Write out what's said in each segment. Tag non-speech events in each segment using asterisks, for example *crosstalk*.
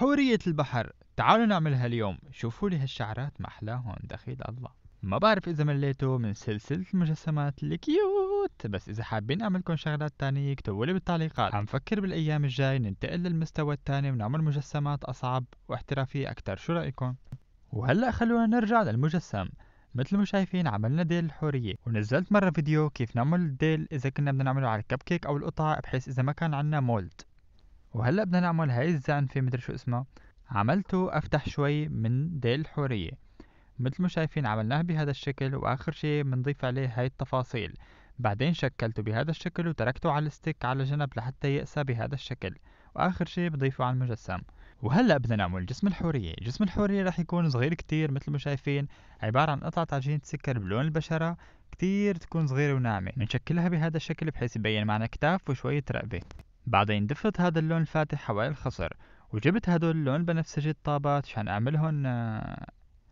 حورية البحر تعالوا نعملها اليوم شوفوا لي هالشعرات ما أحلاهم دخيل الله ما بعرف إذا مليتوا من سلسلة المجسمات الكيوت بس إذا حابين أعملكم شغلات تانية اكتبوا لي بالتعليقات عم فكر بالأيام الجاي ننتقل للمستوى الثاني ونعمل مجسمات أصعب واحترافية أكتر شو رأيكم؟ وهلأ خلونا نرجع للمجسم مثل ما شايفين عملنا ديل الحورية ونزلت مرة فيديو كيف نعمل الديل إذا كنا بدنا نعمله على الكب كيك أو القطع بحيث إذا ما كان عندنا مولد وهلا بدنا نعمل هاي الزعنفة مدري شو اسمها عملته افتح شوي من ديل الحورية مثل ما شايفين عملناه بهذا الشكل واخر شي بنضيف عليه هاي التفاصيل بعدين شكلته بهذا الشكل وتركته على الستيك على جنب لحتى يقسى بهذا الشكل واخر شي بضيفه على المجسم وهلا بدنا نعمل جسم الحورية جسم الحورية رح يكون صغير كتير مثل ما شايفين عبارة عن قطعة عجينة سكر بلون البشرة كتير تكون صغيرة وناعمة بنشكلها بهذا الشكل بحيث يبين معنا كتاف وشوية رقبة بعدين ضفت هذا اللون الفاتح حوالي الخصر وجبت هدول اللون بنفسجي الطابات عشان اعملهم آه،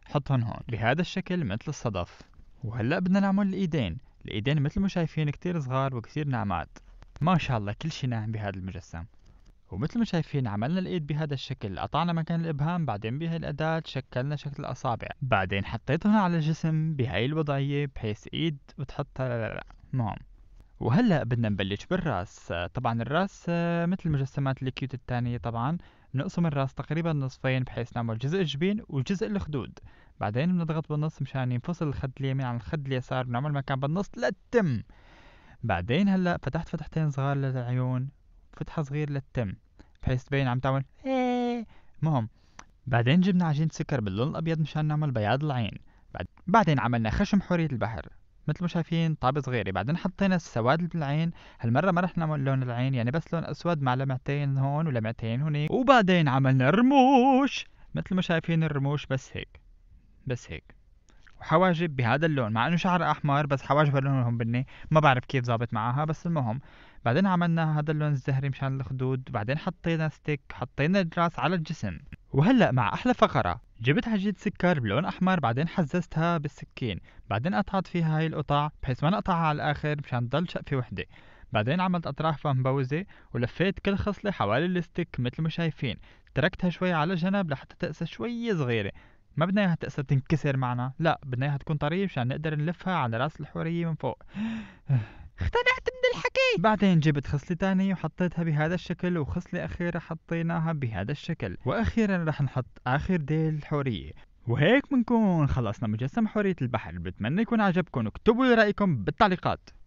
حطهم هون بهذا الشكل مثل الصدف وهلا بدنا نعمل الايدين الايدين مثل ما شايفين كتير صغار وكتير ناعمات ما شاء الله كل شي ناعم بهذا المجسم ومثل ما شايفين عملنا الايد بهذا الشكل قطعنا مكان الابهام بعدين بهي الاداة شكلنا شكل الاصابع بعدين حطيتهم على الجسم بهاي الوضعية بحيث ايد وتحطها مهم وهلا بدنا نبلش بالراس طبعا الراس مثل المجسمات الكيوت الثانية طبعا بنقسم الراس تقريبا نصفين بحيث نعمل جزء جبين وجزء الخدود بعدين بنضغط بالنص مشان ينفصل الخد اليمين عن الخد اليسار بنعمل مكان بالنص للتم بعدين هلا فتحت فتحتين صغار للعيون فتحة صغيرة للتم بحيث تبين عم تعمل إيه. مهم بعدين جبنا عجينة سكر باللون الأبيض مشان نعمل بياض العين بعدين عملنا خشم حورية البحر مثل ما شايفين طابة صغيرة بعدين حطينا السواد بالعين هالمرة ما رح نعمل لون العين يعني بس لون أسود مع لمعتين هون ولمعتين هناك وبعدين عملنا رموش مثل ما شايفين الرموش بس هيك بس هيك وحواجب بهذا اللون مع انه شعر احمر بس حواجبها لونهم بني ما بعرف كيف ظابط معاها بس المهم بعدين عملنا هذا اللون الزهري مشان الخدود بعدين حطينا ستيك حطينا الراس على الجسم وهلا مع احلى فقره جبت عجينة سكر بلون أحمر بعدين حززتها بالسكين بعدين قطعت فيها هاي القطع بحيث ما نقطعها على الآخر مشان تضل شقفة وحدة بعدين عملت أطرافها مبوزة ولفيت كل خصلة حوالي الستيك مثل ما شايفين تركتها شوي على جنب لحتى تقسى شوي صغيرة ما بدنا اياها تقسى تنكسر معنا لا بدنا اياها تكون طرية مشان نقدر نلفها على راس الحورية من فوق *sighs* اقتنعت من الحكي بعدين جبت خصلة تانية وحطيتها بهذا الشكل وخصلة أخيرة حطيناها بهذا الشكل وأخيرا رح نحط آخر ديل حورية وهيك بنكون خلصنا مجسم حورية البحر بتمنى يكون عجبكم اكتبوا لي رأيكم بالتعليقات